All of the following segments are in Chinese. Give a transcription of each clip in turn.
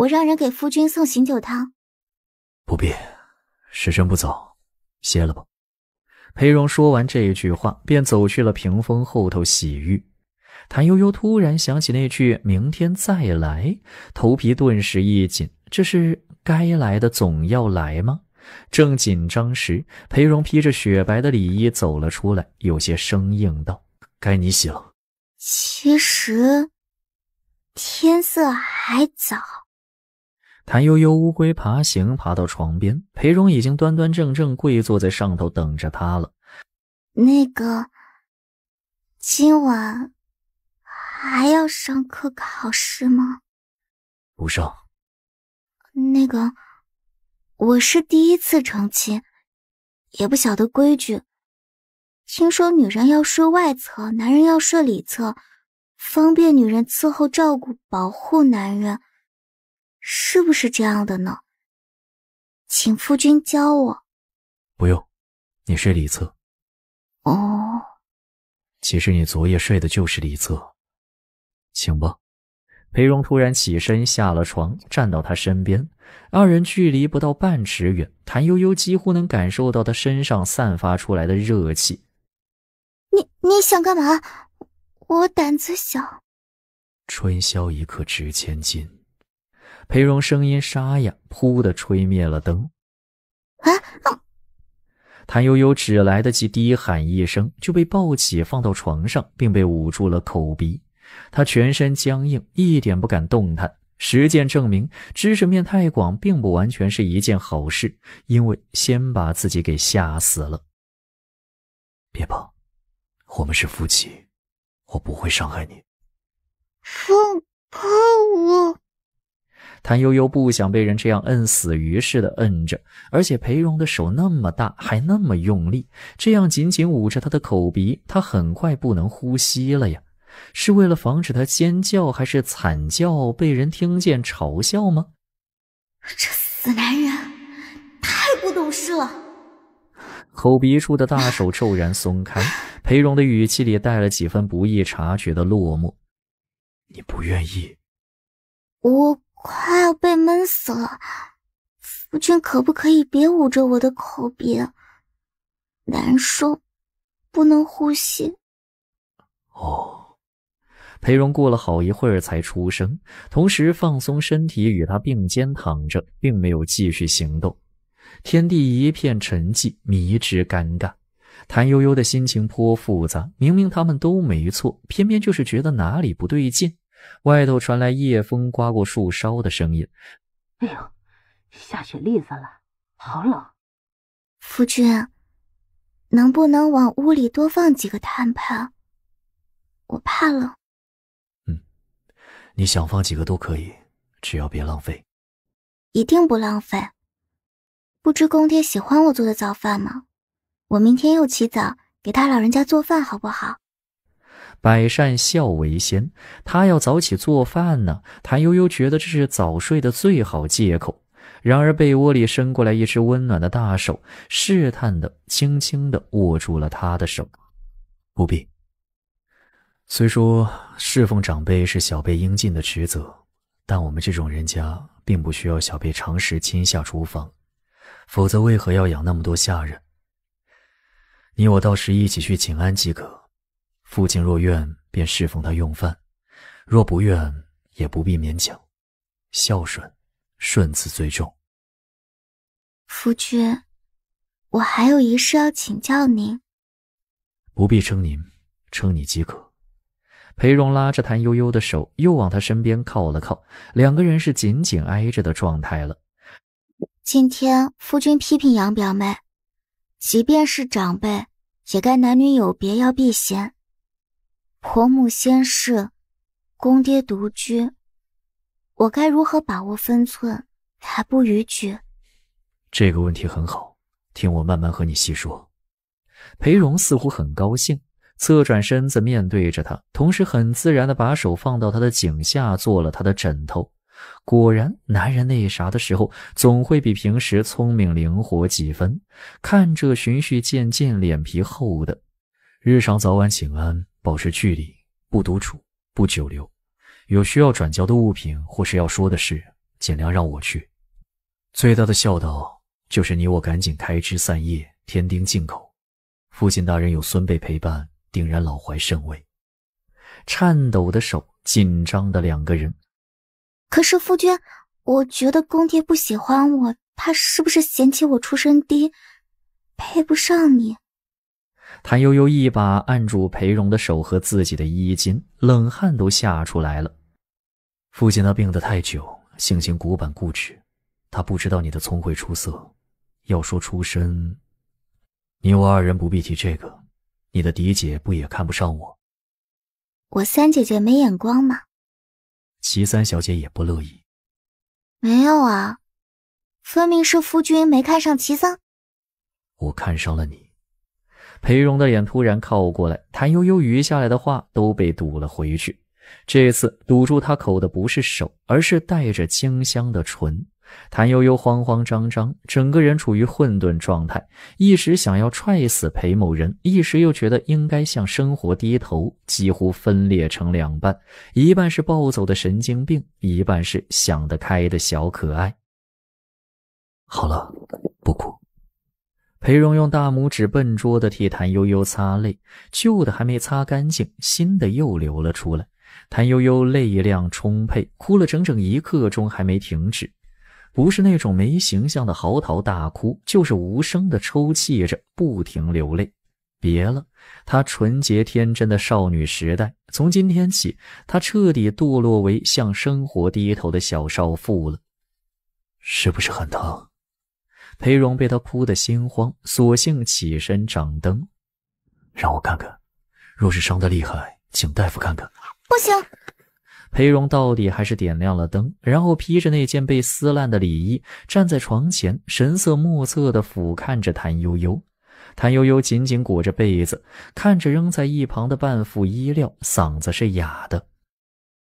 我让人给夫君送醒酒汤，不必。时辰不早，歇了吧。裴荣说完这一句话，便走去了屏风后头洗浴。谭悠悠突然想起那句“明天再来”，头皮顿时一紧。这是该来的总要来吗？正紧张时，裴荣披着雪白的里衣走了出来，有些生硬道：“该你洗了。”其实，天色还早。谭悠悠，乌龟爬行，爬到床边。裴荣已经端端正正跪坐在上头等着他了。那个，今晚还要上课考试吗？不上。那个，我是第一次成亲，也不晓得规矩。听说女人要睡外侧，男人要睡里侧，方便女人伺候、照顾、保护男人。是不是这样的呢？请夫君教我。不用，你睡里侧。哦。其实你昨夜睡的就是里侧。请吧。裴荣突然起身下了床，站到他身边，二人距离不到半尺远，谭悠悠几乎能感受到他身上散发出来的热气。你你想干嘛？我胆子小。春宵一刻值千金。裴荣声音沙哑，噗的吹灭了灯。啊！谭悠悠只来得及低喊一声，就被抱起放到床上，并被捂住了口鼻。他全身僵硬，一点不敢动弹。实践证明，知识面太广并不完全是一件好事，因为先把自己给吓死了。别怕，我们是夫妻，我不会伤害你。放开我！谭悠悠不想被人这样摁死鱼似的摁着，而且裴荣的手那么大，还那么用力，这样紧紧捂着他的口鼻，他很快不能呼吸了呀！是为了防止他尖叫还是惨叫被人听见嘲笑吗？这死男人太不懂事了！口鼻处的大手骤然松开，裴荣的语气里带了几分不易察觉的落寞。你不愿意？我。快要被闷死了，夫君可不可以别捂着我的口鼻？难受，不能呼吸。哦，裴荣过了好一会儿才出声，同时放松身体，与他并肩躺着，并没有继续行动。天地一片沉寂，迷之尴尬。谭悠悠的心情颇复杂，明明他们都没错，偏偏就是觉得哪里不对劲。外头传来夜风刮过树梢的声音。哎呦，下雪栗子了，好冷。夫君，能不能往屋里多放几个炭盆？我怕冷。嗯，你想放几个都可以，只要别浪费。一定不浪费。不知公爹喜欢我做的早饭吗？我明天又起早给他老人家做饭，好不好？百善孝为先，他要早起做饭呢。谭悠悠觉得这是早睡的最好借口。然而，被窝里伸过来一只温暖的大手，试探的轻轻的握住了他的手。不必。虽说侍奉长辈是小辈应尽的职责，但我们这种人家并不需要小辈长时亲下厨房，否则为何要养那么多下人？你我到时一起去请安即可。父亲若愿，便侍奉他用饭；若不愿，也不必勉强。孝顺，顺次最重。夫君，我还有一事要请教您。不必称您，称你即可。裴荣拉着谭悠悠的手，又往他身边靠了靠，两个人是紧紧挨着的状态了。今天夫君批评杨表妹，即便是长辈，也该男女有别，要避嫌。婆母先逝，公爹独居，我该如何把握分寸，才不逾矩？这个问题很好，听我慢慢和你细说。裴荣似乎很高兴，侧转身子面对着他，同时很自然的把手放到他的颈下，做了他的枕头。果然，男人那啥的时候，总会比平时聪明灵活几分。看着循序渐进，脸皮厚的。日常早晚请安。保持距离，不独处，不久留。有需要转交的物品或是要说的事，尽量让我去。最大的孝道就是你我赶紧开枝散叶，添丁进口。父亲大人有孙辈陪伴，定然老怀甚慰。颤抖的手，紧张的两个人。可是夫君，我觉得公爹不喜欢我，他是不是嫌弃我出身低，配不上你？谭悠悠一把按住裴荣的手和自己的衣襟，冷汗都吓出来了。父亲他病得太久，性情古板固执，他不知道你的聪慧出色。要说出身，你我二人不必提这个。你的嫡姐不也看不上我？我三姐姐没眼光吗？齐三小姐也不乐意。没有啊，分明是夫君没看上齐三。我看上了你。裴荣的脸突然靠过来，谭悠悠余下来的话都被堵了回去。这次堵住他口的不是手，而是带着清香的唇。谭悠悠慌慌张张，整个人处于混沌状态，一时想要踹死裴某人，一时又觉得应该向生活低头，几乎分裂成两半：一半是暴走的神经病，一半是想得开的小可爱。好了，不哭。裴荣用大拇指笨拙地替谭悠悠擦泪，旧的还没擦干净，新的又流了出来。谭悠悠泪量充沛，哭了整整一刻钟还没停止，不是那种没形象的嚎啕大哭，就是无声的抽泣着，不停流泪。别了，她纯洁天真的少女时代，从今天起，她彻底堕落为向生活低头的小少妇了。是不是很疼？裴荣被他哭得心慌，索性起身掌灯，让我看看。若是伤得厉害，请大夫看看。不行。裴荣到底还是点亮了灯，然后披着那件被撕烂的里衣，站在床前，神色莫测地俯瞰着谭悠悠。谭悠悠紧紧裹着被子，看着扔在一旁的半副衣料，嗓子是哑的。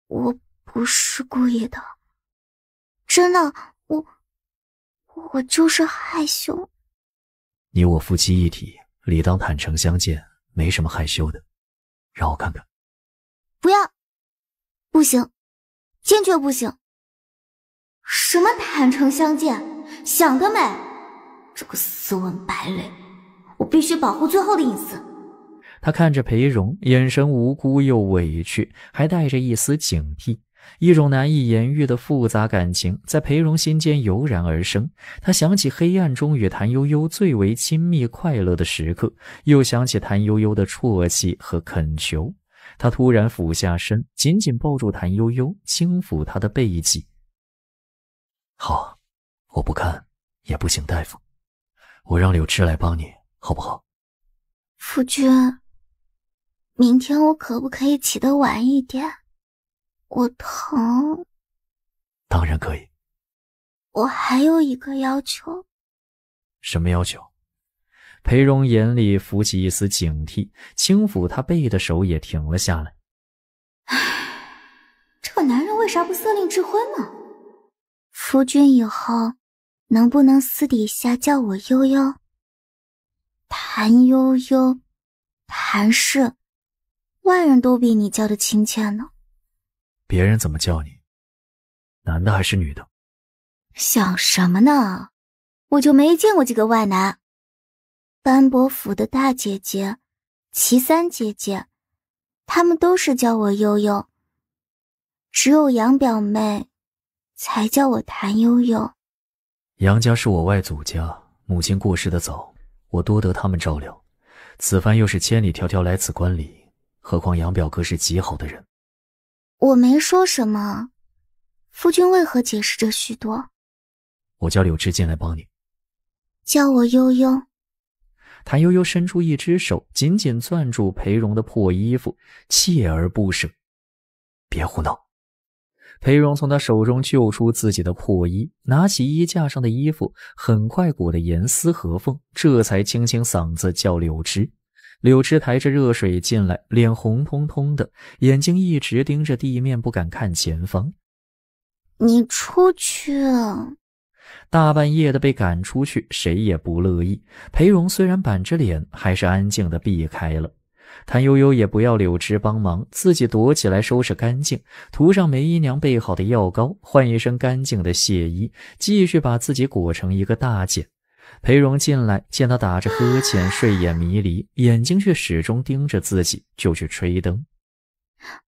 我不是故意的，真的。我就是害羞。你我夫妻一体，理当坦诚相见，没什么害羞的。让我看看。不要，不行，坚决不行。什么坦诚相见？想得美！这个斯文败类，我必须保护最后的隐私。他看着裴荣，眼神无辜又委屈，还带着一丝警惕。一种难以言喻的复杂感情在裴荣心间油然而生。他想起黑暗中与谭悠悠最为亲密快乐的时刻，又想起谭悠悠的啜泣和恳求。他突然俯下身，紧紧抱住谭悠悠，轻抚她的背脊。好，我不看，也不请大夫，我让柳枝来帮你，好不好？夫君，明天我可不可以起得晚一点？我疼，当然可以。我还有一个要求。什么要求？裴荣眼里浮起一丝警惕，轻抚他背的手也停了下来。这个男人为啥不色令智昏呢？夫君以后能不能私底下叫我悠悠？谭悠悠，谭氏，外人都比你叫的亲切呢。别人怎么叫你？男的还是女的？想什么呢？我就没见过几个外男。班伯府的大姐姐、齐三姐姐，他们都是叫我悠悠。只有杨表妹才叫我谭悠悠。杨家是我外祖家，母亲过世的早，我多得他们照料。此番又是千里迢迢来此观礼，何况杨表哥是极好的人。我没说什么，夫君为何解释这许多？我叫柳枝进来帮你。叫我悠悠。谭悠悠伸出一只手，紧紧攥住裴荣的破衣服，锲而不舍。别胡闹！裴荣从他手中救出自己的破衣，拿起衣架上的衣服，很快裹得严丝合缝，这才清清嗓子叫柳枝。柳枝抬着热水进来，脸红彤彤的，眼睛一直盯着地面，不敢看前方。你出去！大半夜的被赶出去，谁也不乐意。裴荣虽然板着脸，还是安静的避开了。谭悠悠也不要柳枝帮忙，自己躲起来收拾干净，涂上梅姨娘备好的药膏，换一身干净的亵衣，继续把自己裹成一个大茧。裴荣进来，见他打着呵欠，睡眼迷离，眼睛却始终盯着自己，就去吹灯。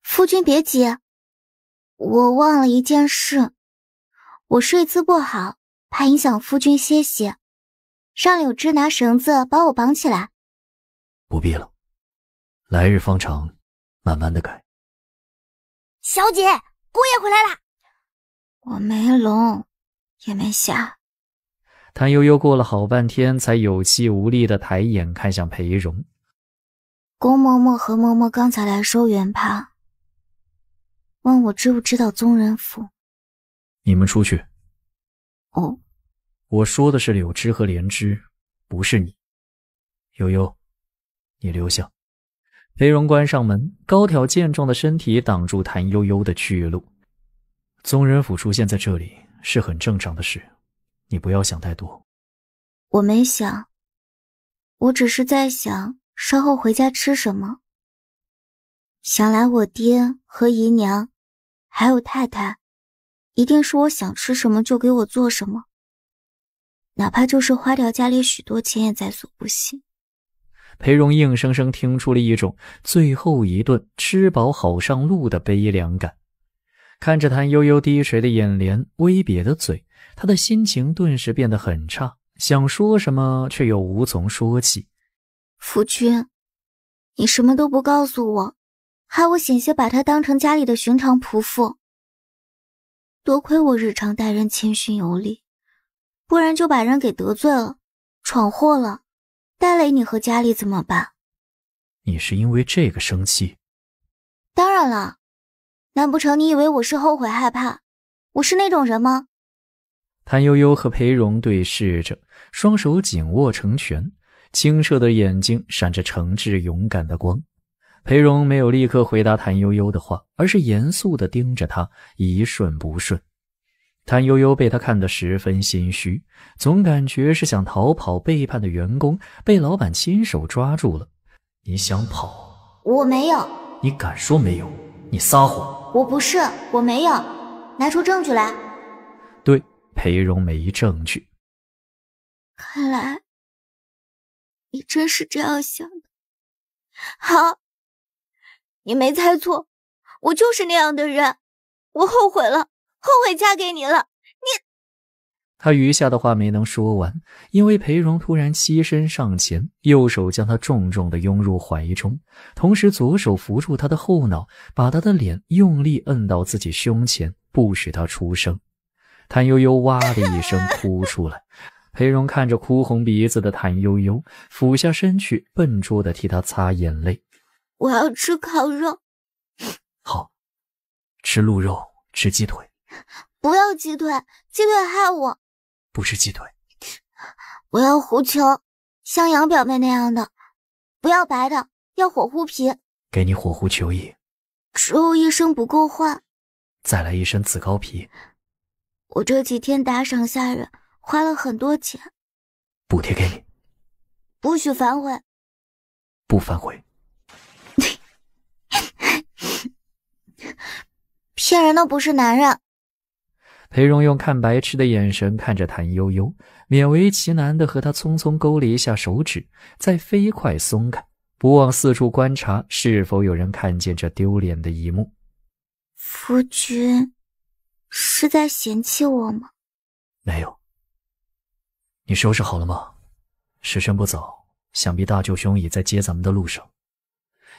夫君别急，我忘了一件事，我睡姿不好，怕影响夫君歇息。尚柳枝拿绳子把我绑起来，不必了，来日方长，慢慢的改。小姐，姑爷回来啦！我没聋，也没瞎。谭悠悠过了好半天，才有气无力的抬眼看向裴荣。龚嬷嬷和嬷嬷刚才来收圆帕，问我知不知道宗人府。你们出去。哦。我说的是柳枝和莲枝，不是你。悠悠，你留下。裴荣关上门，高挑健壮的身体挡住谭悠悠的去路。宗人府出现在这里是很正常的事。你不要想太多，我没想，我只是在想稍后回家吃什么。想来我爹和姨娘，还有太太，一定是我想吃什么就给我做什么，哪怕就是花掉家里许多钱也在所不惜。裴荣硬生生听出了一种最后一顿吃饱好上路的悲凉感，看着他悠悠滴水的眼帘，微瘪的嘴。他的心情顿时变得很差，想说什么却又无从说起。夫君，你什么都不告诉我，害我险些把他当成家里的寻常仆妇。多亏我日常待人谦逊有礼，不然就把人给得罪了，闯祸了，带累你和家里怎么办？你是因为这个生气？当然了，难不成你以为我是后悔害怕？我是那种人吗？谭悠悠和裴荣对视着，双手紧握成拳，清澈的眼睛闪着诚挚、勇敢的光。裴荣没有立刻回答谭悠悠的话，而是严肃地盯着他，一瞬不瞬。谭悠悠被他看得十分心虚，总感觉是想逃跑、背叛的员工被老板亲手抓住了。你想跑？我没有。你敢说没有？你撒谎！我不是，我没有。拿出证据来。裴荣没证据，看来你真是这样想的。好，你没猜错，我就是那样的人。我后悔了，后悔嫁给你了。你，他余下的话没能说完，因为裴荣突然欺身上前，右手将他重重的拥入怀中，同时左手扶住他的后脑，把他的脸用力摁到自己胸前，不许他出声。谭悠悠哇的一声哭出来，裴荣看着哭红鼻子的谭悠悠，俯下身去，笨拙的替她擦眼泪。我要吃烤肉，好吃鹿肉，吃鸡腿，不要鸡腿，鸡腿害我，不吃鸡腿，我要狐裘，像杨表妹那样的，不要白的，要火狐皮，给你火狐裘衣，只有一身不够换，再来一身紫羔皮。我这几天打赏下人，花了很多钱，补贴给你，不许反悔，不反悔。骗人的不是男人。裴荣用看白痴的眼神看着谭悠悠，勉为其难的和他匆匆勾了一下手指，再飞快松开，不忘四处观察是否有人看见这丢脸的一幕。夫君。是在嫌弃我吗？没有。你收拾好了吗？时辰不早，想必大舅兄已在接咱们的路上，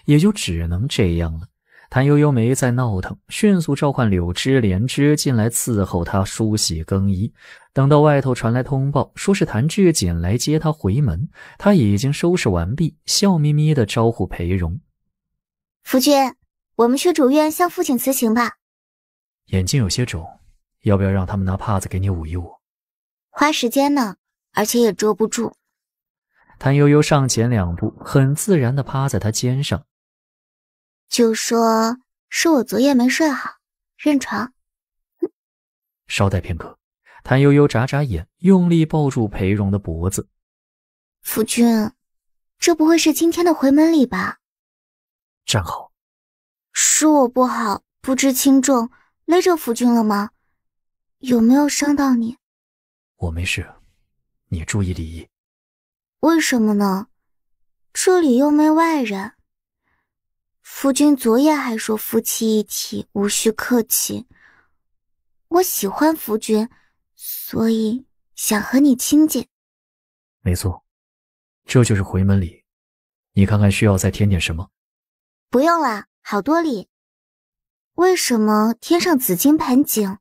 也就只能这样了。谭悠悠没再闹腾，迅速召唤柳枝莲枝进来伺候他梳洗更衣。等到外头传来通报，说是谭志锦来接他回门，他已经收拾完毕，笑眯眯地招呼裴荣：“夫君，我们去主院向父亲辞行吧。”眼睛有些肿，要不要让他们拿帕子给你捂一捂？花时间呢，而且也遮不住。谭悠悠上前两步，很自然地趴在他肩上，就说是我昨夜没睡好，认床。稍待片刻，谭悠悠眨眨眼，用力抱住裴荣的脖子。夫君，这不会是今天的回门礼吧？站好，是我不好，不知轻重。勒着夫君了吗？有没有伤到你？我没事，你注意礼仪。为什么呢？这里又没外人。夫君昨夜还说夫妻一体，无需客气。我喜欢夫君，所以想和你亲近。没错，这就是回门礼，你看看需要再添点什么。不用了，好多礼。为什么添上紫金盆景？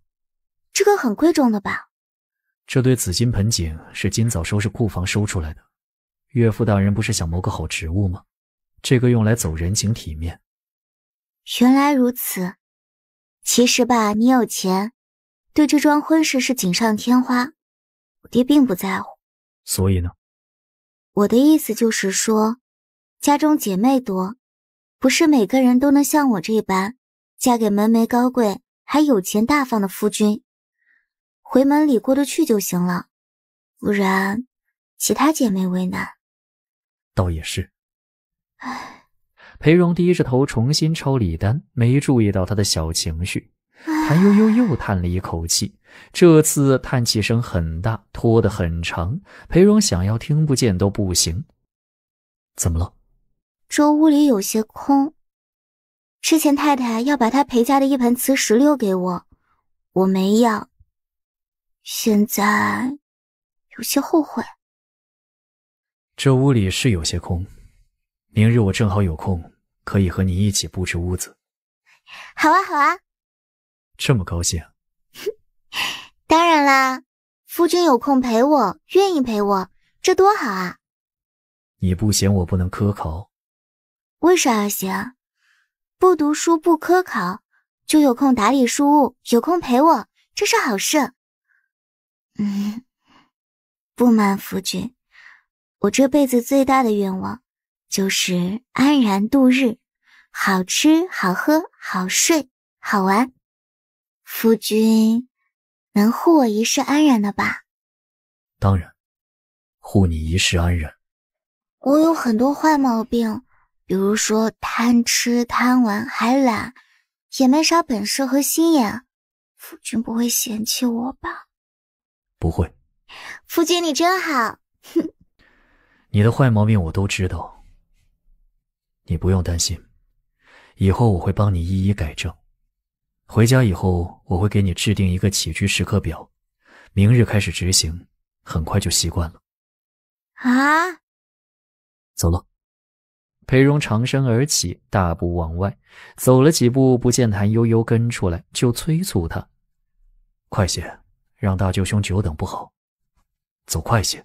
这个很贵重的吧？这对紫金盆景是今早收拾库房收出来的。岳父大人不是想谋个好职务吗？这个用来走人情体面。原来如此。其实吧，你有钱，对这桩婚事是锦上添花。我爹并不在乎。所以呢？我的意思就是说，家中姐妹多，不是每个人都能像我这般。嫁给门楣高贵、还有钱大方的夫君，回门里过得去就行了，不然其他姐妹为难，倒也是。唉，裴荣低着头重新抄礼单，没注意到他的小情绪。谭悠悠又叹了一口气，这次叹气声很大，拖得很长。裴荣想要听不见都不行。怎么了？这屋里有些空。之前太太要把她陪嫁的一盆瓷石榴给我，我没要。现在有些后悔。这屋里是有些空，明日我正好有空，可以和你一起布置屋子。好啊，好啊，这么高兴？当然啦，夫君有空陪我，愿意陪我，这多好啊！你不嫌我不能科考？为啥要嫌？不读书不科考，就有空打理书屋，有空陪我，这是好事。嗯，不瞒夫君，我这辈子最大的愿望就是安然度日，好吃好喝好睡好玩。夫君能护我一世安然的吧？当然，护你一世安然。我有很多坏毛病。比如说贪吃、贪玩还懒，也没啥本事和心眼，夫君不会嫌弃我吧？不会，夫君你真好。哼，你的坏毛病我都知道，你不用担心，以后我会帮你一一改正。回家以后我会给你制定一个起居时刻表，明日开始执行，很快就习惯了。啊，走了。裴荣长身而起，大步往外走了几步，不见谭悠悠跟出来，就催促他：“快些，让大舅兄久等不好，走快些，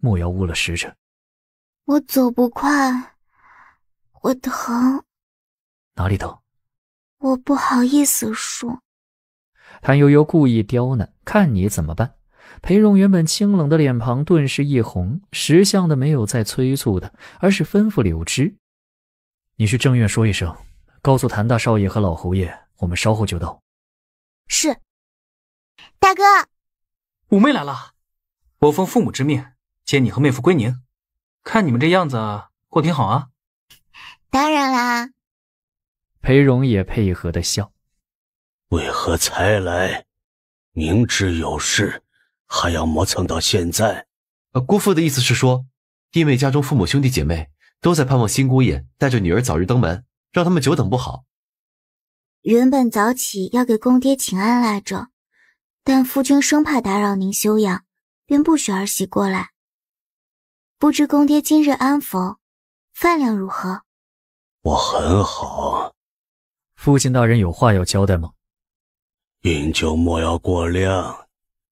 莫要误了时辰。”“我走不快，我疼。”“哪里疼？”“我不好意思说。”谭悠悠故意刁难，看你怎么办。裴荣原本清冷的脸庞顿时一红，识相的没有再催促他，而是吩咐柳枝：“你去正院说一声，告诉谭大少爷和老侯爷，我们稍后就到。”“是，大哥，五妹来了，我奉父母之命接你和妹夫归宁。看你们这样子，过挺好啊？”“当然啦。”裴荣也配合的笑。“为何才来？明知有事。”还要磨蹭到现在，呃，姑父的意思是说，弟妹家中父母兄弟姐妹都在盼望新姑爷带着女儿早日登门，让他们久等不好。原本早起要给公爹请安来着，但夫君生怕打扰您休养，便不许儿媳过来。不知公爹今日安否，饭量如何？我很好。父亲大人有话要交代吗？饮酒莫要过量。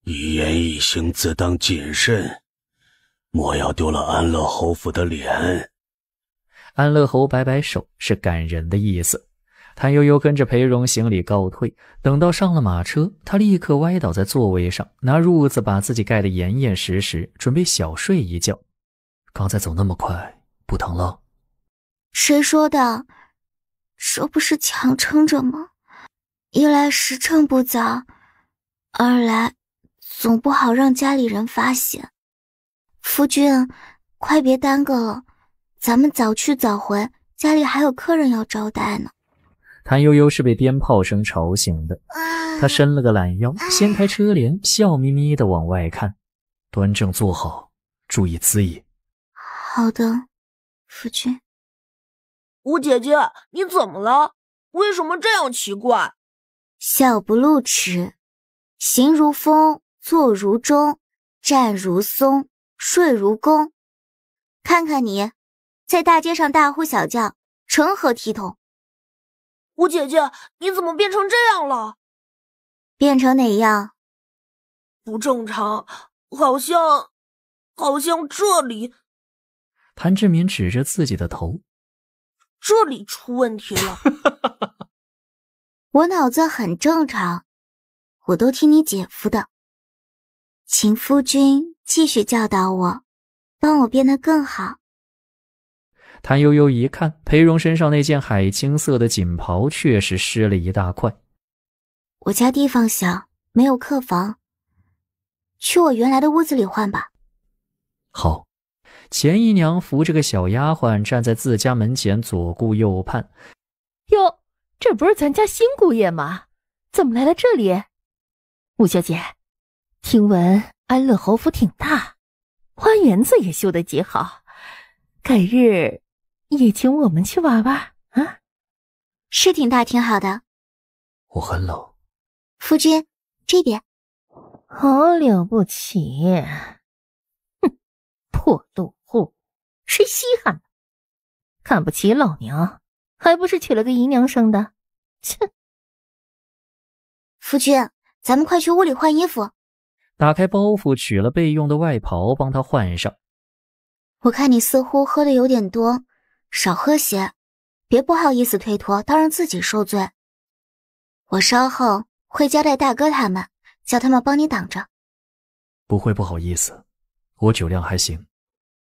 一言一行自当谨慎，莫要丢了安乐侯府的脸。安乐侯摆摆手，是感人的意思。谭悠悠跟着裴荣行礼告退，等到上了马车，他立刻歪倒在座位上，拿褥子把自己盖得严严实实，准备小睡一觉。刚才走那么快，不疼了？谁说的？这不是强撑着吗？一来时辰不早，二来。总不好让家里人发现，夫君，快别耽搁了，咱们早去早回，家里还有客人要招待呢。谭悠悠是被鞭炮声吵醒的，她伸了个懒腰，掀开车帘，笑眯眯的往外看。端正坐好，注意姿势。好的，夫君。五姐姐，你怎么了？为什么这样奇怪？笑不露齿，形如风。坐如钟，站如松，睡如弓。看看你，在大街上大呼小叫，成何体统？我姐姐，你怎么变成这样了？变成哪样？不正常，好像，好像这里。谭志敏指着自己的头，这里出问题了。我脑子很正常，我都听你姐夫的。请夫君继续教导我，帮我变得更好。谭悠悠一看裴荣身上那件海青色的锦袍，确实湿了一大块。我家地方小，没有客房，去我原来的屋子里换吧。好，钱姨娘扶着个小丫鬟，站在自家门前左顾右盼。哟，这不是咱家新姑爷吗？怎么来了这里？五小姐。听闻安乐侯府挺大，花园子也修得极好，改日也请我们去玩玩啊！是挺大挺好的。我很冷，夫君这边。好了不起，哼，破落户，谁稀罕？看不起老娘，还不是娶了个姨娘生的？切！夫君，咱们快去屋里换衣服。打开包袱，取了备用的外袍，帮他换上。我看你似乎喝的有点多，少喝些，别不好意思推脱，倒让自己受罪。我稍后会交代大哥他们，叫他们帮你挡着。不会不好意思，我酒量还行。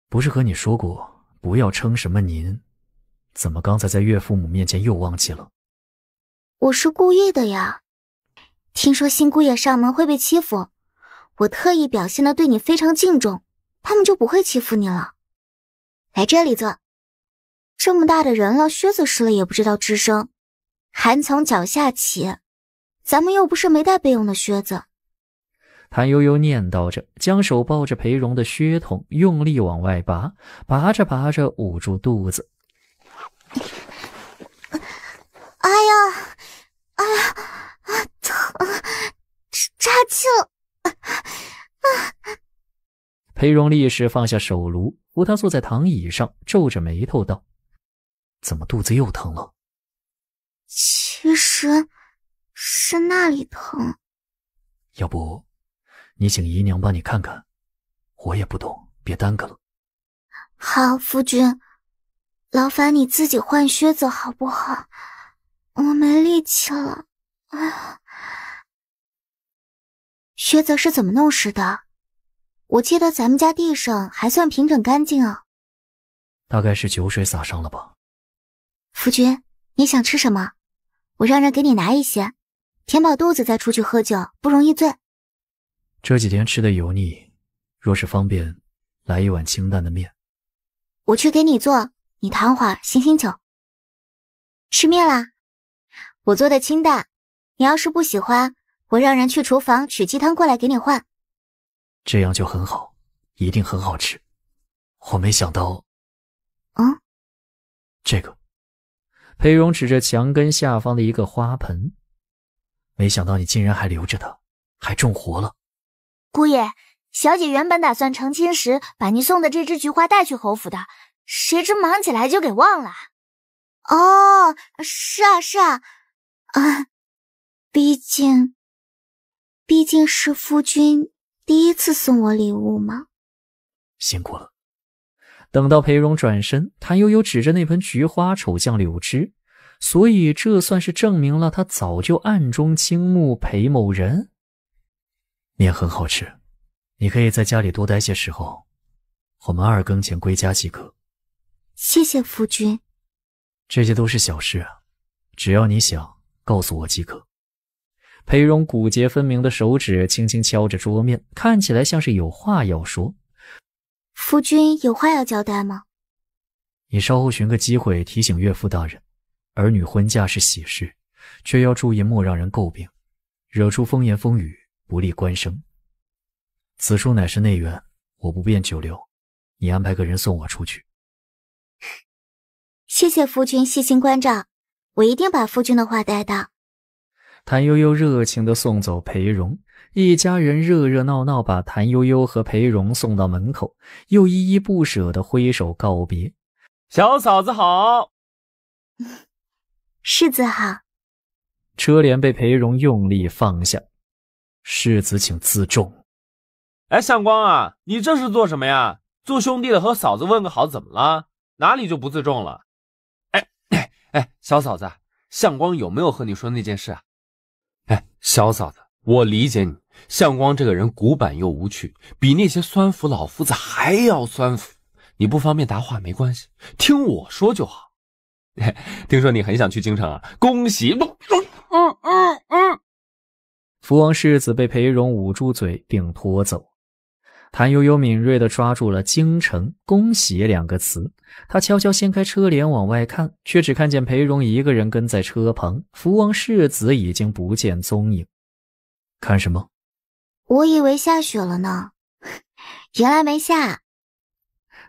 不是和你说过，不要称什么您，怎么刚才在岳父母面前又忘记了？我是故意的呀，听说新姑爷上门会被欺负。我特意表现的对你非常敬重，他们就不会欺负你了。来这里坐，这么大的人了，靴子湿了也不知道吱声，寒从脚下起，咱们又不是没带备用的靴子。谭悠悠念叨着，将手抱着裴荣的靴筒，用力往外拔，拔着拔着捂住肚子，哎呀，哎呀，啊疼，扎气了。裴荣立时放下手炉，扶他坐在躺椅上，皱着眉头道：“怎么肚子又疼了？其实，是那里疼。要不，你请姨娘帮你看看。我也不懂，别耽搁了。好，夫君，劳烦你自己换靴子好不好？我没力气了，哎呀。”靴子是怎么弄湿的？我记得咱们家地上还算平整干净啊。大概是酒水洒上了吧。夫君，你想吃什么？我让人给你拿一些，填饱肚子再出去喝酒不容易醉。这几天吃的油腻，若是方便，来一碗清淡的面。我去给你做，你躺会醒醒酒。吃面啦，我做的清淡，你要是不喜欢。我让人去厨房取鸡汤过来给你换，这样就很好，一定很好吃。我没想到，嗯，这个，裴荣指着墙根下方的一个花盆，没想到你竟然还留着它，还种活了。姑爷，小姐原本打算成亲时把您送的这只菊花带去侯府的，谁知忙起来就给忘了。哦，是啊，是啊，啊，毕竟。毕竟是夫君第一次送我礼物嘛，辛苦了。等到裴荣转身，谭悠悠指着那盆菊花瞅向柳枝，所以这算是证明了他早就暗中倾慕裴某人。面很好吃，你可以在家里多待些时候，我们二更前归家即可。谢谢夫君，这些都是小事啊，只要你想告诉我即可。裴荣骨节分明的手指轻轻敲着桌面，看起来像是有话要说。夫君有话要交代吗？你稍后寻个机会提醒岳父大人，儿女婚嫁是喜事，却要注意莫让人诟病，惹出风言风语，不利官声。此处乃是内院，我不便久留，你安排个人送我出去。谢谢夫君细心关照，我一定把夫君的话带到。谭悠悠热情的送走裴荣，一家人热热闹闹把谭悠悠和裴荣送到门口，又依依不舍的挥手告别。小嫂子好，世子好。车帘被裴荣用力放下，世子请自重。哎，相光啊，你这是做什么呀？做兄弟的和嫂子问个好，怎么了？哪里就不自重了？哎哎，小嫂子，相光有没有和你说那件事啊？哎，小嫂子，我理解你。相光这个人古板又无趣，比那些酸腐老夫子还要酸腐。你不方便答话没关系，听我说就好。听说你很想去京城啊？恭喜！嗯嗯嗯。福王世子被裴荣捂住嘴并拖走。谭悠悠敏锐的抓住了“京城”“恭喜”两个词，他悄悄掀开车帘往外看，却只看见裴荣一个人跟在车旁，福王世子已经不见踪影。看什么？我以为下雪了呢，原来没下。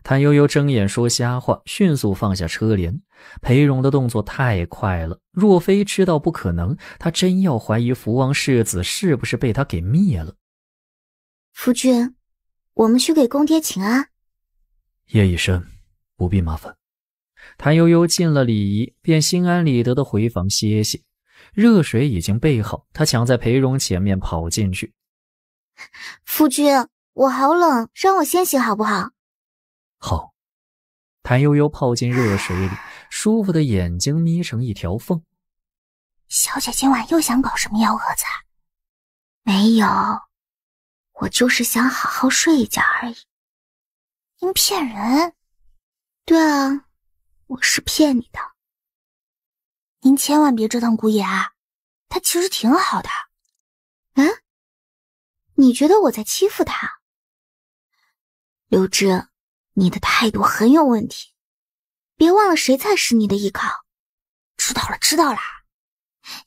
谭悠悠睁眼说瞎话，迅速放下车帘。裴荣的动作太快了，若非知道不可能，他真要怀疑福王世子是不是被他给灭了。夫君。我们去给公爹请安。夜已深，不必麻烦。谭悠悠进了礼仪，便心安理得的回房歇息。热水已经备好，她抢在裴荣前面跑进去。夫君，我好冷，让我先洗好不好？好。谭悠悠泡进热水里，舒服的眼睛眯成一条缝。小姐今晚又想搞什么幺蛾子？没有。我就是想好好睡一觉而已。您骗人！对啊，我是骗你的。您千万别折腾姑爷啊，他其实挺好的。嗯？你觉得我在欺负他？刘知，你的态度很有问题。别忘了谁才是你的依靠。知道了，知道了。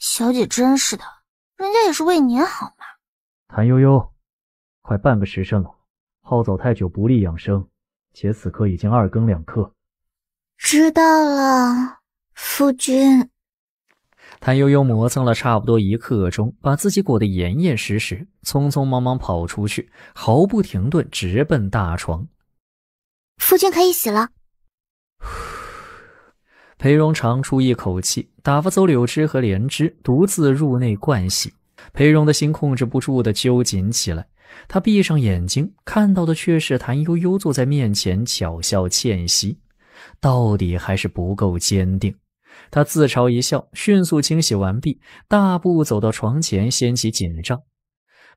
小姐真是的，人家也是为您好嘛。谭悠悠。快半个时辰了，泡澡太久不利养生，且此刻已经二更两刻。知道了，夫君。谭悠悠磨蹭了差不多一刻钟，把自己裹得严严实实，匆匆忙忙跑出去，毫不停顿，直奔大床。夫君可以洗了。裴荣长出一口气，打发走柳枝和莲枝，独自入内灌洗。裴荣的心控制不住的揪紧起来。他闭上眼睛，看到的却是谭悠悠坐在面前，巧笑倩兮。到底还是不够坚定，他自嘲一笑，迅速清洗完毕，大步走到床前，掀起锦帐。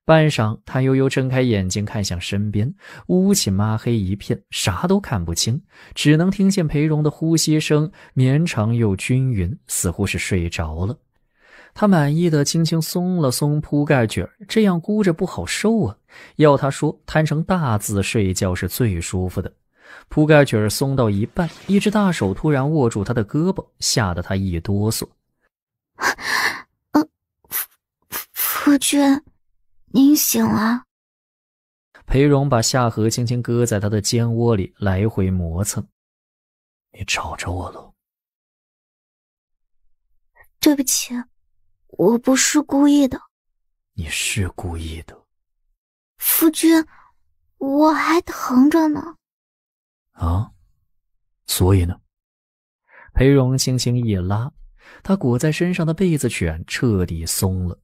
半晌，谭悠悠睁开眼睛，看向身边，乌漆抹黑一片，啥都看不清，只能听见裴荣的呼吸声，绵长又均匀，似乎是睡着了。他满意的轻轻松了松铺盖卷这样箍着不好受啊。要他说摊成大字睡觉是最舒服的，铺盖卷儿松到一半，一只大手突然握住他的胳膊，吓得他一哆嗦。夫夫君，您醒了。裴荣把下颌轻轻搁在他的肩窝里，来回磨蹭。你吵着我了。对不起，我不是故意的。你是故意的。夫君，我还疼着呢。啊？所以呢？裴荣轻轻一拉，他裹在身上的被子卷彻底松了。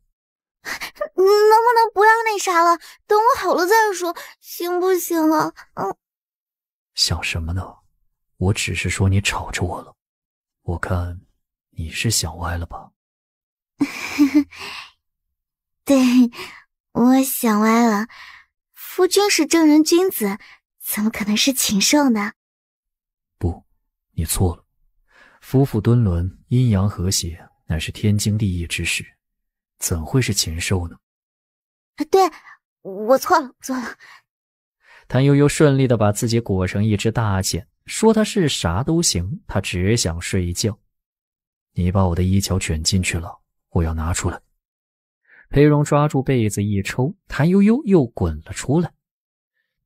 能不能不要那啥了？等我好了再说，行不行啊？嗯。想什么呢？我只是说你吵着我了。我看你是想歪了吧。对。我想歪了，夫君是正人君子，怎么可能是禽兽呢？不，你错了。夫妇敦伦，阴阳和谐，乃是天经地义之事，怎会是禽兽呢？啊，对，我错了，错了。谭悠悠顺利的把自己裹成一只大茧，说他是啥都行，他只想睡觉。你把我的衣角卷进去了，我要拿出来。裴荣抓住被子一抽，谭悠悠又滚了出来。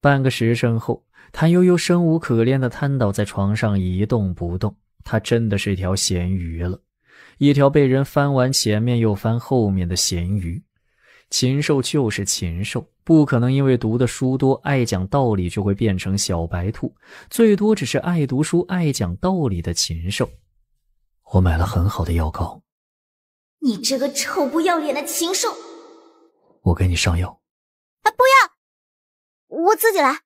半个时辰后，谭悠悠生无可恋的瘫倒在床上一动不动。他真的是条咸鱼了，一条被人翻完前面又翻后面的咸鱼。禽兽就是禽兽，不可能因为读的书多、爱讲道理就会变成小白兔，最多只是爱读书、爱讲道理的禽兽。我买了很好的药膏。你这个臭不要脸的禽兽！我给你上药。啊，不要！我自己来。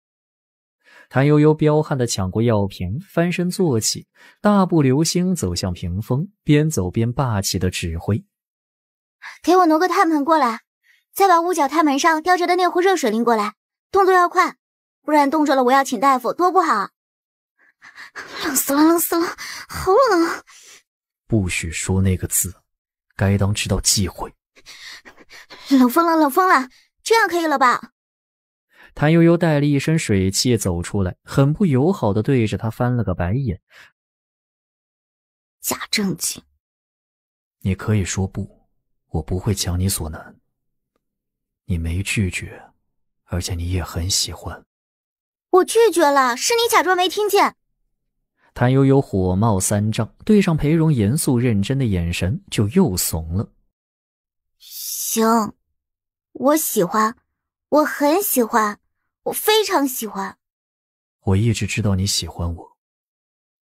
谭悠悠彪悍的抢过药瓶，翻身坐起，大步流星走向屏风，边走边霸气的指挥：“给我挪个炭盆过来，再把屋角炭盆上吊着的那壶热水拎过来，动作要快，不然冻着了我要请大夫，多不好。”冷死了，冷死了，好冷！不许说那个字。该当知道忌讳。冷风了，冷风了，这样可以了吧？谭悠悠带了一身水气走出来，很不友好的对着他翻了个白眼。假正经。你可以说不，我不会强你所难。你没拒绝，而且你也很喜欢。我拒绝了，是你假装没听见。谭悠悠火冒三丈，对上裴荣严肃认真的眼神，就又怂了。行，我喜欢，我很喜欢，我非常喜欢。我一直知道你喜欢我。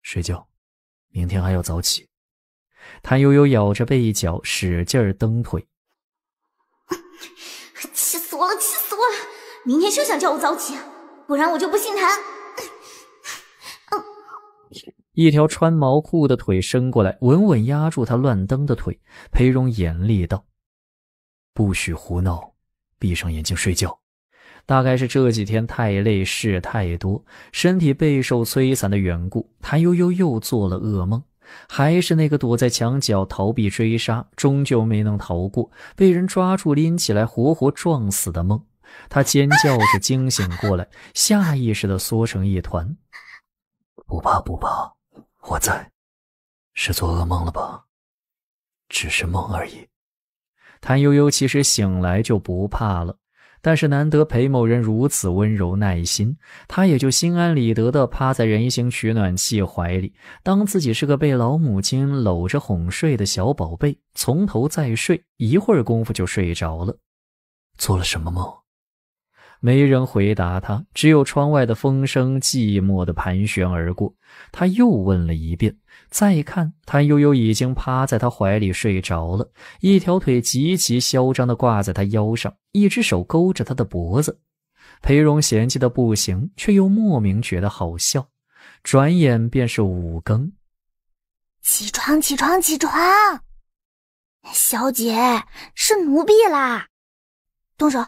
睡觉，明天还要早起。谭悠悠咬着被角，使劲儿蹬腿。气死我了！气死我了！明天休想叫我早起，不然我就不姓谭。一条穿毛裤的腿伸过来，稳稳压住他乱蹬的腿。裴荣严厉道：“不许胡闹，闭上眼睛睡觉。”大概是这几天太累、事太多、身体备受摧残的缘故，谭悠悠又做了噩梦，还是那个躲在墙角逃避追杀，终究没能逃过被人抓住拎起来活活撞死的梦。他尖叫着惊醒过来，下意识地缩成一团。“不怕，不怕。”我在，是做噩梦了吧？只是梦而已。谭悠悠其实醒来就不怕了，但是难得裴某人如此温柔耐心，他也就心安理得地趴在人形取暖器怀里，当自己是个被老母亲搂着哄睡的小宝贝，从头再睡，一会儿功夫就睡着了。做了什么梦？没人回答他，只有窗外的风声寂寞的盘旋而过。他又问了一遍，再一看，谭悠悠已经趴在他怀里睡着了，一条腿极其嚣张的挂在他腰上，一只手勾着他的脖子。裴荣嫌弃的不行，却又莫名觉得好笑。转眼便是五更，起床，起床，起床！小姐，是奴婢啦，动手。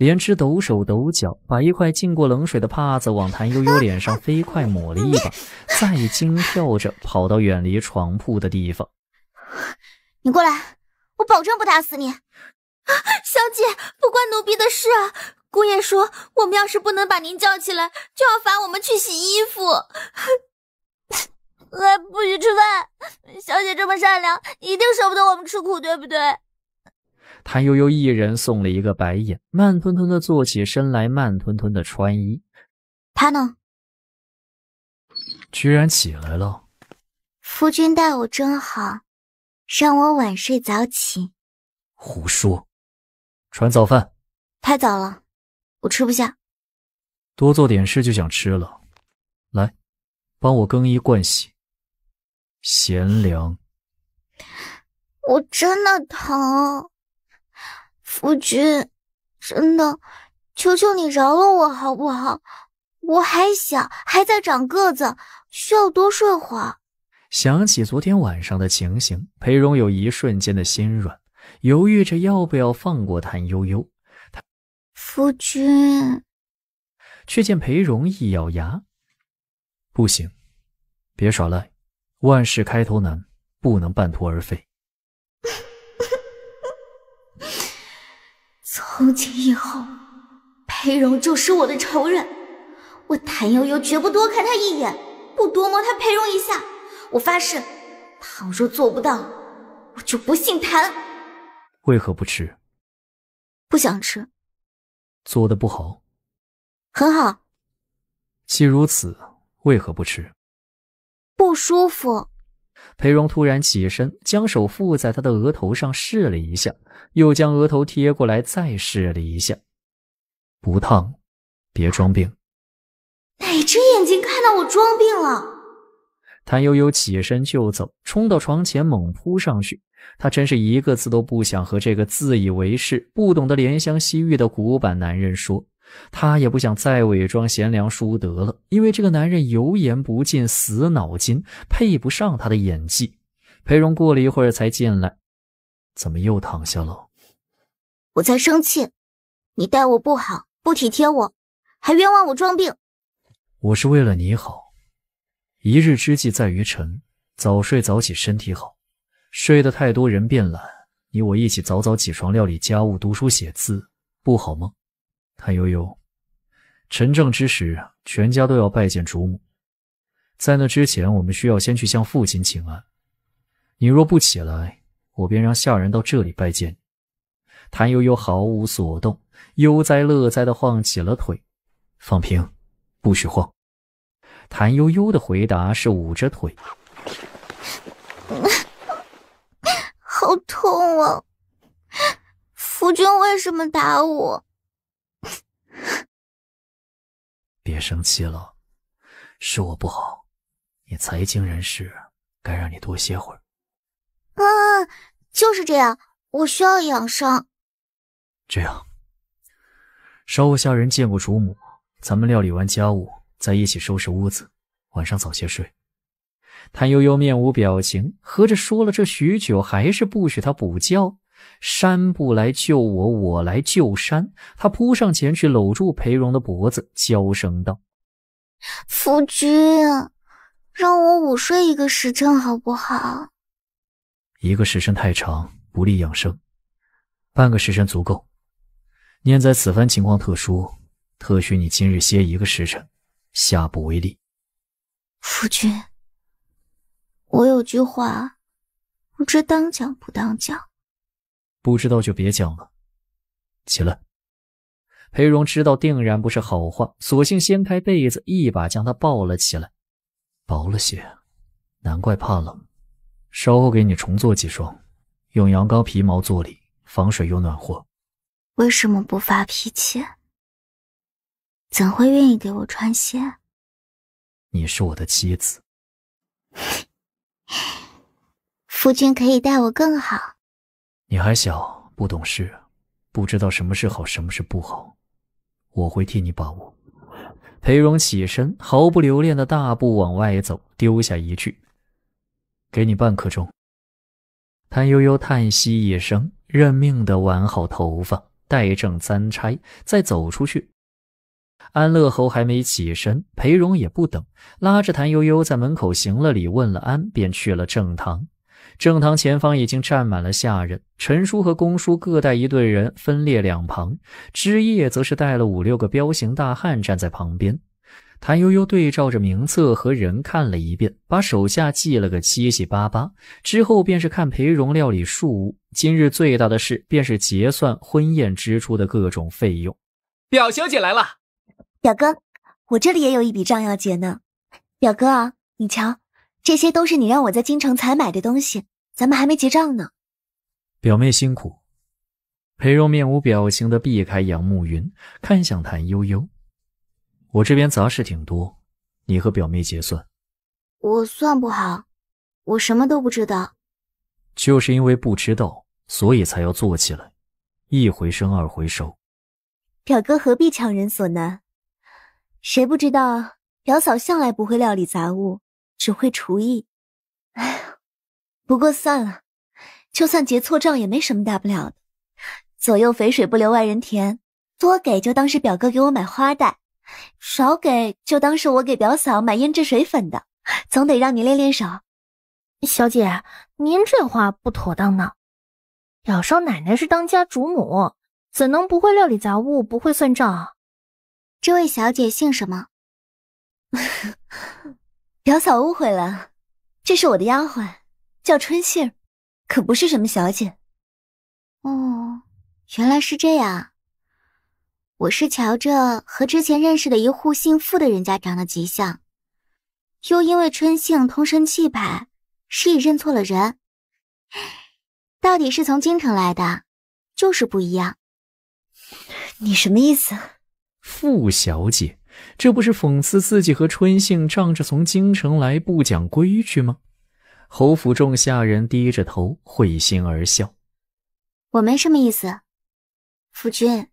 连吃抖手抖脚，把一块浸过冷水的帕子往谭悠悠脸上飞快抹了一把，再惊跳着跑到远离床铺的地方。你过来，我保证不打死你。小姐，不关奴婢的事啊。姑爷说，我们要是不能把您叫起来，就要罚我们去洗衣服，还 不许吃饭。小姐这么善良，一定舍不得我们吃苦，对不对？谭悠悠一人送了一个白眼，慢吞吞的坐起身来，慢吞吞的穿衣。他呢，居然起来了。夫君待我真好，让我晚睡早起。胡说，传早饭。太早了，我吃不下。多做点事就想吃了。来，帮我更衣灌洗。贤良，我真的疼。夫君，真的，求求你饶了我好不好？我还小，还在长个子，需要多睡会。想起昨天晚上的情形，裴荣有一瞬间的心软，犹豫着要不要放过谭悠悠。夫君，却见裴荣一咬牙，不行，别耍赖，万事开头难，不能半途而废。从今以后，裴荣就是我的仇人。我谭悠悠绝不多看他一眼，不多摸他裴荣一下。我发誓，倘若做不到，我就不姓谭。为何不吃？不想吃。做的不好。很好。既如此，为何不吃？不舒服。裴荣突然起身，将手覆在他的额头上试了一下，又将额头贴过来再试了一下，不烫，别装病。哪只眼睛看到我装病了？谭悠悠起身就走，冲到床前猛扑上去。她真是一个字都不想和这个自以为是、不懂得怜香惜玉的古板男人说。他也不想再伪装贤良淑德了，因为这个男人油盐不进、死脑筋，配不上他的演技。裴荣过了一会儿才进来，怎么又躺下了？我在生气，你待我不好，不体贴我，还冤枉我装病。我是为了你好，一日之计在于晨，早睡早起身体好。睡得太多人变懒，你我一起早早起床料理家务、读书写字，不好吗？谭悠悠，陈正之时，全家都要拜见主母。在那之前，我们需要先去向父亲请安。你若不起来，我便让下人到这里拜见。谭悠悠毫无所动，悠哉乐哉地晃起了腿。放平，不许晃。谭悠悠的回答是捂着腿：“好痛啊！夫君为什么打我？”别生气了，是我不好。你才经人事，该让你多歇会儿。啊，就是这样，我需要养伤。这样，稍后下人见过主母，咱们料理完家务，再一起收拾屋子。晚上早些睡。谭悠悠面无表情，合着说了这许久，还是不许他补觉。山不来救我，我来救山。他扑上前去，搂住裴荣的脖子，娇声道：“夫君，让我午睡一个时辰好不好？”一个时辰太长，不利养生，半个时辰足够。念在此番情况特殊，特许你今日歇一个时辰，下不为例。夫君，我有句话，不知当讲不当讲。不知道就别讲了。起来，裴荣知道定然不是好话，索性掀开被子，一把将他抱了起来。薄了些，难怪怕冷。稍后给你重做几双，用羊羔皮毛做里，防水又暖和。为什么不发脾气？怎会愿意给我穿鞋？你是我的妻子，夫君可以待我更好。你还小，不懂事，不知道什么是好，什么是不好，我会替你把握。裴荣起身，毫不留恋的大步往外走，丢下一句：“给你半刻钟。”谭悠悠叹息一声，认命的挽好头发，带正簪钗，再走出去。安乐侯还没起身，裴荣也不等，拉着谭悠悠在门口行了礼，问了安，便去了正堂。正堂前方已经站满了下人，陈叔和公叔各带一队人分列两旁，枝叶则是带了五六个彪形大汉站在旁边。谭悠悠对照着名册和人看了一遍，把手下记了个七七八八，之后便是看裴荣料理庶务。今日最大的事便是结算婚宴支出的各种费用。表小姐来了，表哥，我这里也有一笔账要结呢。表哥，你瞧。这些都是你让我在京城采买的东西，咱们还没结账呢。表妹辛苦。裴融面无表情地避开杨慕云，看向谭悠悠。我这边杂事挺多，你和表妹结算。我算不好，我什么都不知道。就是因为不知道，所以才要做起来。一回生，二回熟。表哥何必强人所难？谁不知道表嫂向来不会料理杂物？只会厨艺，哎，不过算了，就算结错账也没什么大不了的。左右肥水不流外人田，多给就当是表哥给我买花袋，少给就当是我给表嫂买胭脂水粉的，总得让你练练手。小姐，您这话不妥当呢。表少奶奶是当家主母，怎能不会料理杂物，不会算账？这位小姐姓什么？表嫂误会了，这是我的丫鬟，叫春杏，可不是什么小姐。哦，原来是这样。我是瞧着和之前认识的一户姓傅的人家长得极像，又因为春杏通身气派，是以认错了人。到底是从京城来的，就是不一样。你什么意思？傅小姐。这不是讽刺自己和春杏仗着从京城来不讲规矩吗？侯府众下人低着头会心而笑。我没什么意思，夫君，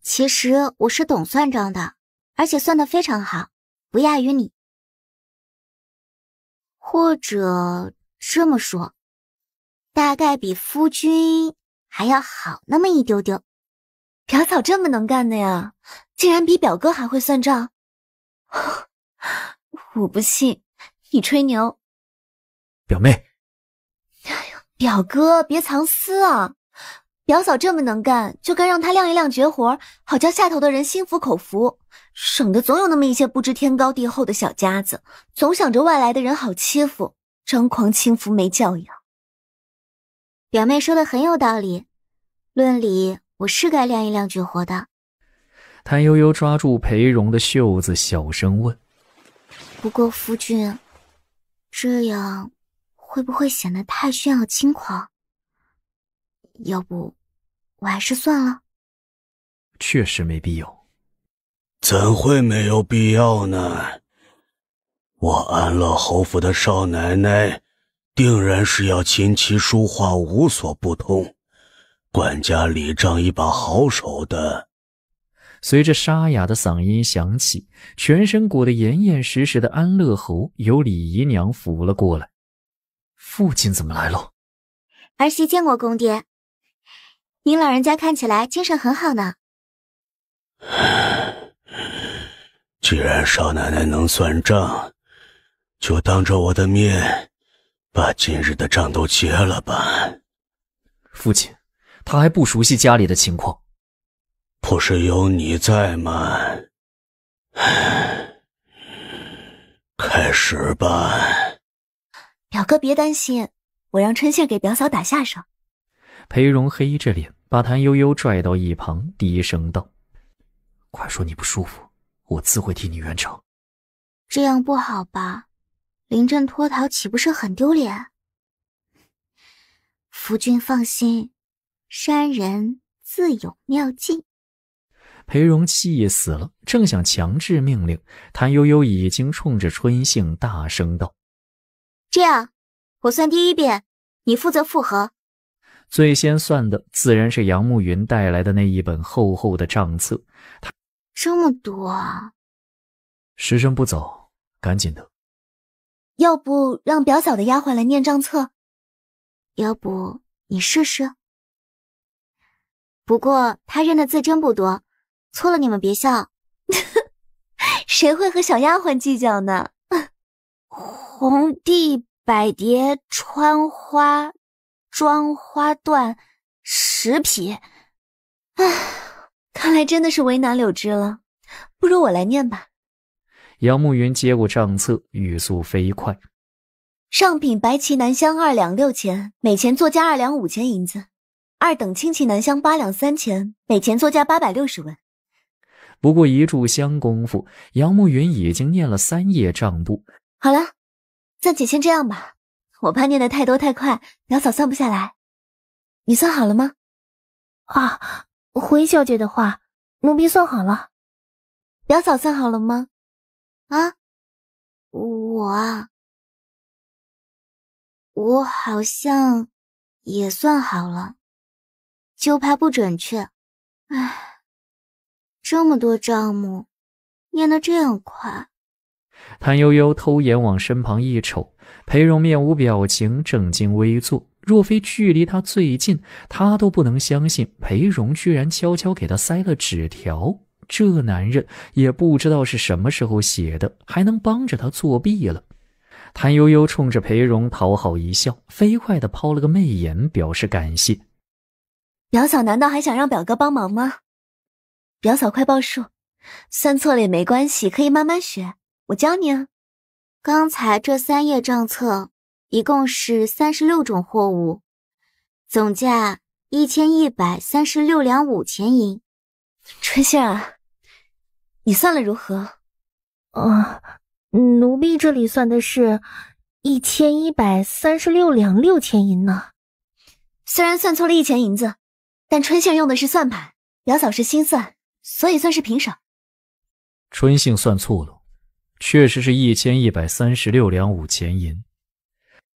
其实我是懂算账的，而且算得非常好，不亚于你。或者这么说，大概比夫君还要好那么一丢丢。表嫂这么能干的呀？竟然比表哥还会算账，我不信你吹牛。表妹，哎呦，表哥别藏私啊！表嫂这么能干，就该让她亮一亮绝活，好叫下头的人心服口服，省得总有那么一些不知天高地厚的小家子，总想着外来的人好欺负，张狂轻浮没教养。表妹说的很有道理，论理我是该亮一亮绝活的。谭悠悠抓住裴荣的袖子，小声问：“不过夫君，这样会不会显得太炫耀轻狂？要不，我还是算了。确实没必要。怎会没有必要呢？我安乐侯府的少奶奶，定然是要琴棋书画无所不通，管家理账一把好手的。”随着沙哑的嗓音响起，全身裹得严严实实的安乐侯由李姨娘扶了过来。父亲怎么来了？儿媳见过公爹，您老人家看起来精神很好呢。既然少奶奶能算账，就当着我的面把今日的账都结了吧。父亲，他还不熟悉家里的情况。不是有你在吗？开始吧，表哥，别担心，我让春杏给表嫂打下手。裴荣黑着脸把谭悠悠拽到一旁，低声道：“快说你不舒服，我自会替你圆场。”这样不好吧？临阵脱逃岂不是很丢脸？夫君放心，山人自有妙计。裴荣气死了，正想强制命令，谭悠悠已经冲着春杏大声道：“这样，我算第一遍，你负责复核。最先算的自然是杨慕云带来的那一本厚厚的账册。这么多，时辰不早，赶紧的。要不让表嫂的丫鬟来念账册？要不你试试？不过她认的字真不多。”错了，你们别笑，谁会和小丫鬟计较呢？红地百蝶穿花装花缎十匹，唉，看来真的是为难柳枝了。不如我来念吧。杨慕云接过账册，语速飞快。上品白旗南香二两六钱，每钱作价二两五钱银子；二等青旗南香八两三钱，每钱作价八百六十文。不过一炷香功夫，杨慕云已经念了三页账簿。好了，暂且先这样吧。我怕念的太多太快，表嫂算不下来。你算好了吗？啊，回小姐的话，奴婢算好了。表嫂算好了吗？啊，我啊，我好像也算好了，就怕不准确。唉。这么多账目，念得这样快。谭悠悠偷眼往身旁一瞅，裴荣面无表情，正襟危坐。若非距离他最近，他都不能相信裴荣居然悄悄给他塞了纸条。这男人也不知道是什么时候写的，还能帮着他作弊了。谭悠悠冲着裴荣讨好一笑，飞快的抛了个媚眼，表示感谢。表嫂难道还想让表哥帮忙吗？表嫂，快报数，算错了也没关系，可以慢慢学，我教你啊。刚才这三页账册一共是三十六种货物，总价一千一百三十六两五钱银。春杏，你算了如何？啊，奴婢这里算的是一千一百三十六两六钱银呢。虽然算错了一钱银子，但春杏用的是算盘，表嫂是心算。所以算是平手。春杏算错了，确实是一千一百三十六两五钱银。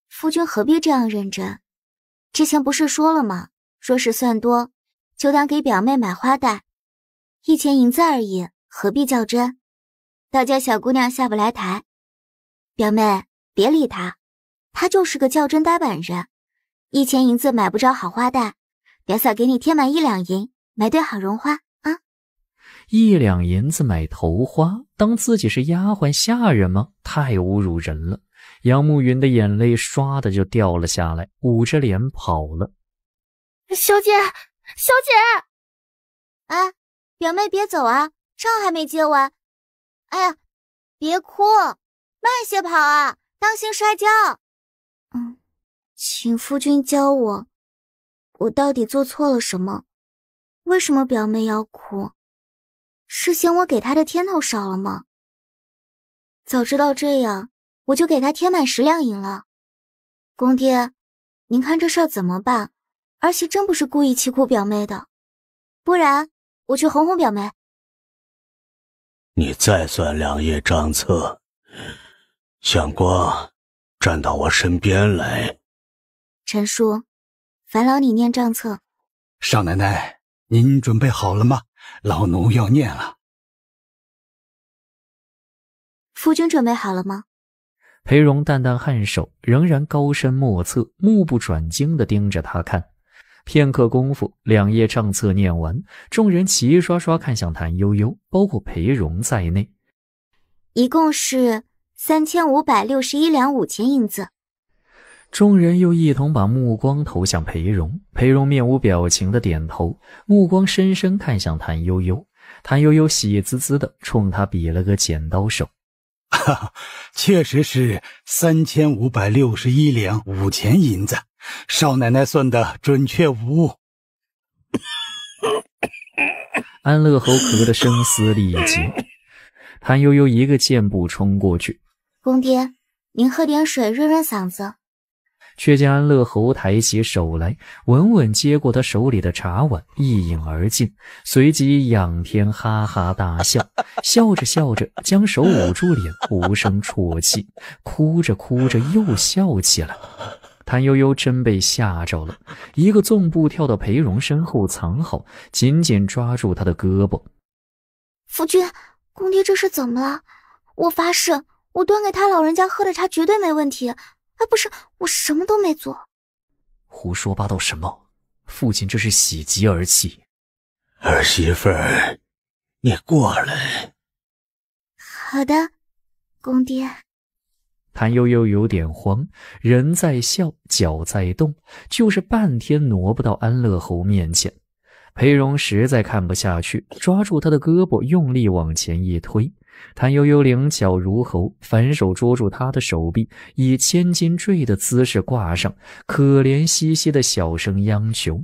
夫君何必这样认真？之前不是说了吗？若是算多，就当给表妹买花袋，一钱银子而已，何必较真？倒叫小姑娘下不来台。表妹，别理他，他就是个较真呆板人。一钱银子买不着好花袋，表嫂给你添满一两银，买对好绒花。一两银子买头花，当自己是丫鬟下人吗？太侮辱人了！杨慕云的眼泪唰的就掉了下来，捂着脸跑了。小姐，小姐，哎，表妹别走啊，账还没结完。哎呀，别哭，慢些跑啊，当心摔跤。嗯，请夫君教我，我到底做错了什么？为什么表妹要哭？是嫌我给他的天头少了吗？早知道这样，我就给他添满十两银了。公爹，您看这事怎么办？儿媳真不是故意欺负表妹的，不然我去哄哄表妹。你再算两页账册。相过站到我身边来。陈叔，烦劳你念账册。少奶奶。您准备好了吗？老奴要念了。夫君准备好了吗？裴荣淡淡颔首，仍然高深莫测，目不转睛地盯着他看。片刻功夫，两页账册念完，众人齐刷刷看向谭悠悠，包括裴荣在内，一共是三千五百六十一两五钱银子。众人又一同把目光投向裴荣，裴荣面无表情的点头，目光深深看向谭悠悠。谭悠悠喜滋滋的冲他比了个剪刀手。哈哈，确实是三千五百六十一两五钱银子，少奶奶算的准确无误。安乐侯咳得声嘶力竭，谭悠悠一个箭步冲过去，公爹，您喝点水润润嗓子。却见安乐侯抬起手来，稳稳接过他手里的茶碗，一饮而尽，随即仰天哈哈大笑，笑着笑着将手捂住脸，无声啜泣，哭着哭着又笑起来。谭悠悠真被吓着了，一个纵步跳到裴荣身后藏好，紧紧抓住他的胳膊：“夫君，公爹这是怎么了？我发誓，我端给他老人家喝的茶绝对没问题。”哎，不是，我什么都没做。胡说八道什么？父亲这是喜极而泣。儿媳妇，你过来。好的，公爹。谭悠悠有点慌，人在笑，脚在动，就是半天挪不到安乐侯面前。裴荣实在看不下去，抓住他的胳膊，用力往前一推。谭悠悠灵巧如猴，反手捉住他的手臂，以千斤坠的姿势挂上，可怜兮兮的小声央求：“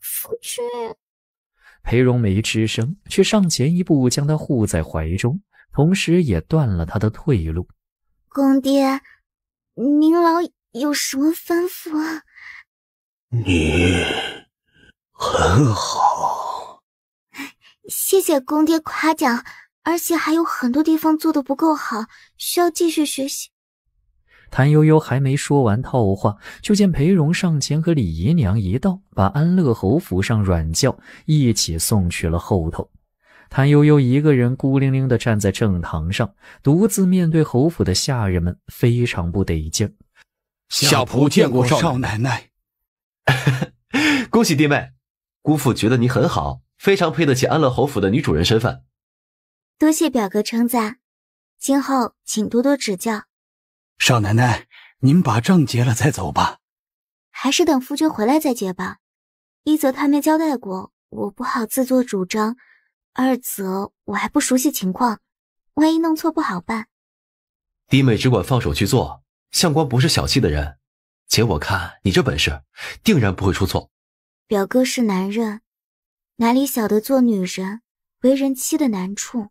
夫君。”裴荣没吱声，却上前一步将他护在怀中，同时也断了他的退路。“公爹，您老有什么吩咐？”“你很好。”“谢谢公爹夸奖。”而且还有很多地方做的不够好，需要继续学习。谭悠悠还没说完套话，就见裴荣上前和李姨娘一道，把安乐侯府上软轿一起送去了后头。谭悠悠一个人孤零零的站在正堂上，独自面对侯府的下人们，非常不得劲小下仆见过少奶奶，恭喜弟妹，姑父觉得你很好，非常配得起安乐侯府的女主人身份。多谢表哥称赞，今后请多多指教。少奶奶，您把账结了再走吧。还是等夫君回来再结吧。一则他没交代过，我不好自作主张；二则我还不熟悉情况，万一弄错不好办。弟妹只管放手去做，相公不是小气的人。且我看你这本事，定然不会出错。表哥是男人，哪里晓得做女人、为人妻的难处？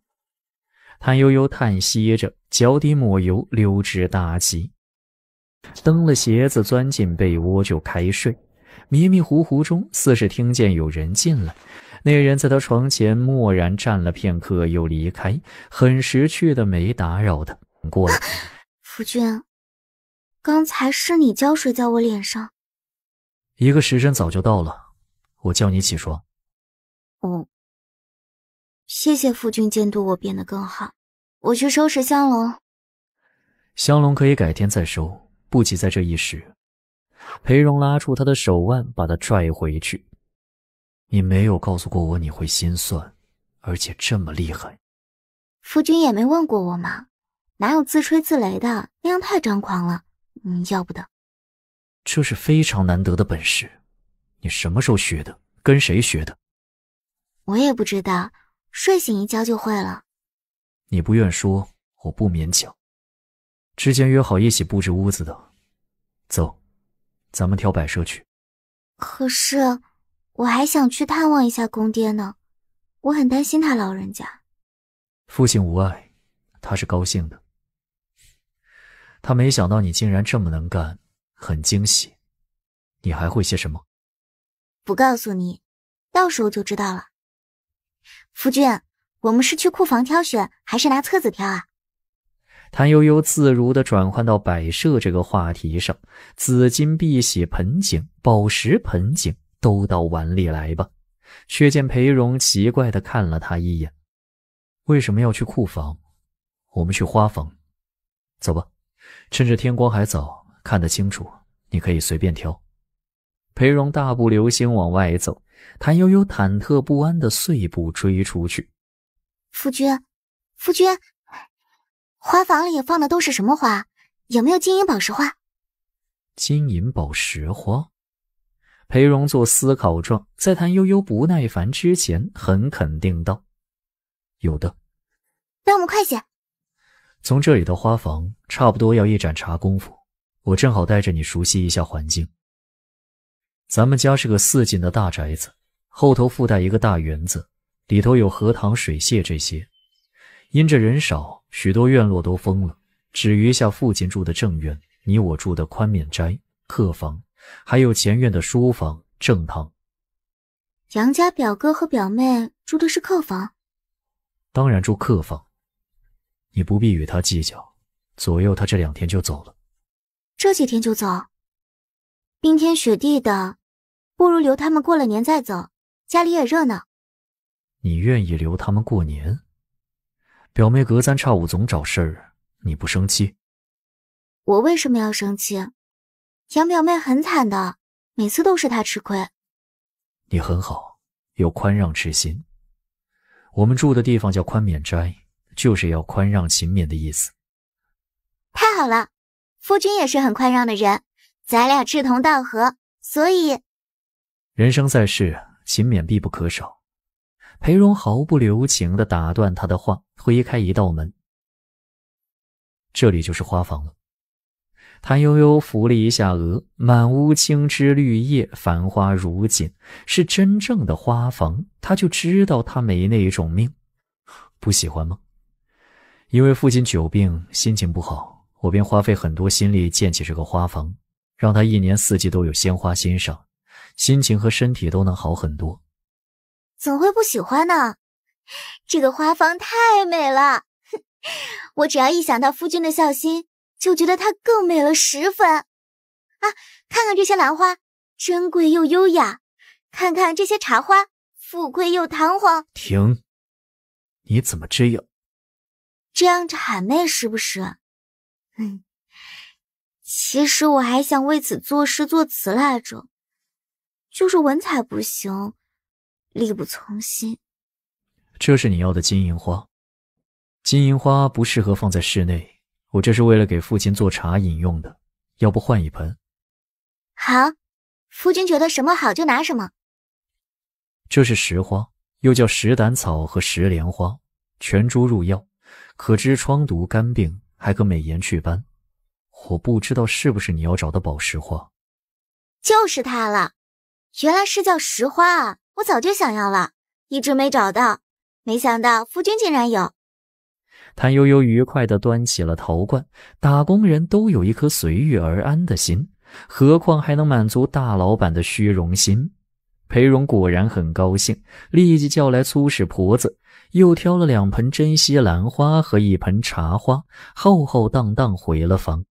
谭悠悠叹息着，脚底抹油溜之大吉，蹬了鞋子，钻进被窝就开睡。迷迷糊糊中，似是听见有人进来，那人在他床前默然站了片刻，又离开，很识趣的没打扰他。过来，夫 君，刚才是你浇水在我脸上？一个时辰早就到了，我叫你起床。哦。谢谢夫君监督我变得更好，我去收拾香笼。香笼可以改天再收，不急在这一时。裴荣拉住他的手腕，把他拽回去。你没有告诉过我你会心算，而且这么厉害。夫君也没问过我嘛，哪有自吹自擂的，那样太张狂了。嗯，要不得。这是非常难得的本事，你什么时候学的？跟谁学的？我也不知道。睡醒一觉就会了。你不愿说，我不勉强。之前约好一起布置屋子的，走，咱们挑摆设去。可是，我还想去探望一下公爹呢，我很担心他老人家。父亲无碍，他是高兴的。他没想到你竟然这么能干，很惊喜。你还会些什么？不告诉你，到时候就知道了。夫君，我们是去库房挑选，还是拿册子挑啊？谭悠悠自如地转换到摆设这个话题上，紫金、碧玺、盆景、宝石、盆景都到碗里来吧。却见裴荣奇怪地看了他一眼，为什么要去库房？我们去花房，走吧，趁着天光还早，看得清楚，你可以随便挑。裴荣大步流星往外走，谭悠悠忐忑不安的碎步追出去。夫君，夫君，花房里放的都是什么花？有没有金银宝石花？金银宝石花？裴荣做思考状，在谭悠悠不耐烦之前，很肯定道：“有的。”那我们快些。从这里到花房，差不多要一盏茶功夫。我正好带着你熟悉一下环境。咱们家是个四进的大宅子，后头附带一个大园子，里头有荷塘、水榭这些。因着人少，许多院落都封了，只余下父亲住的正院，你我住的宽面斋客房，还有前院的书房、正堂。杨家表哥和表妹住的是客房？当然住客房。你不必与他计较，左右他这两天就走了。这几天就走？冰天雪地的。不如留他们过了年再走，家里也热闹。你愿意留他们过年？表妹隔三差五总找事儿，你不生气？我为什么要生气？杨表妹很惨的，每次都是她吃亏。你很好，有宽让之心。我们住的地方叫宽勉斋，就是要宽让勤勉的意思。太好了，夫君也是很宽让的人，咱俩志同道合，所以。人生在世，勤勉必不可少。裴荣毫不留情地打断他的话，推开一道门：“这里就是花房了。”谭悠悠扶了一下额，满屋青枝绿叶，繁花如锦，是真正的花房。他就知道他没那一种命，不喜欢吗？因为父亲久病，心情不好，我便花费很多心力建起这个花房，让他一年四季都有鲜花欣赏。心情和身体都能好很多，怎么会不喜欢呢？这个花房太美了，我只要一想到夫君的孝心，就觉得它更美了十分。啊，看看这些兰花，珍贵又优雅；看看这些茶花，富贵又堂皇。停，你怎么这样？这样谄媚是不是？嗯，其实我还想为此作诗作词来着。就是文采不行，力不从心。这是你要的金银花，金银花不适合放在室内，我这是为了给父亲做茶饮用的。要不换一盆？好，夫君觉得什么好就拿什么。这是石花，又叫石胆草和石莲花，全株入药，可治疮毒、肝病，还可美颜祛斑。我不知道是不是你要找的宝石花，就是它了。原来是叫石花啊！我早就想要了，一直没找到，没想到夫君竟然有。谭悠悠愉快地端起了陶罐，打工人都有一颗随遇而安的心，何况还能满足大老板的虚荣心。裴荣果然很高兴，立即叫来粗使婆子，又挑了两盆珍稀兰花和一盆茶花，浩浩荡荡回了房。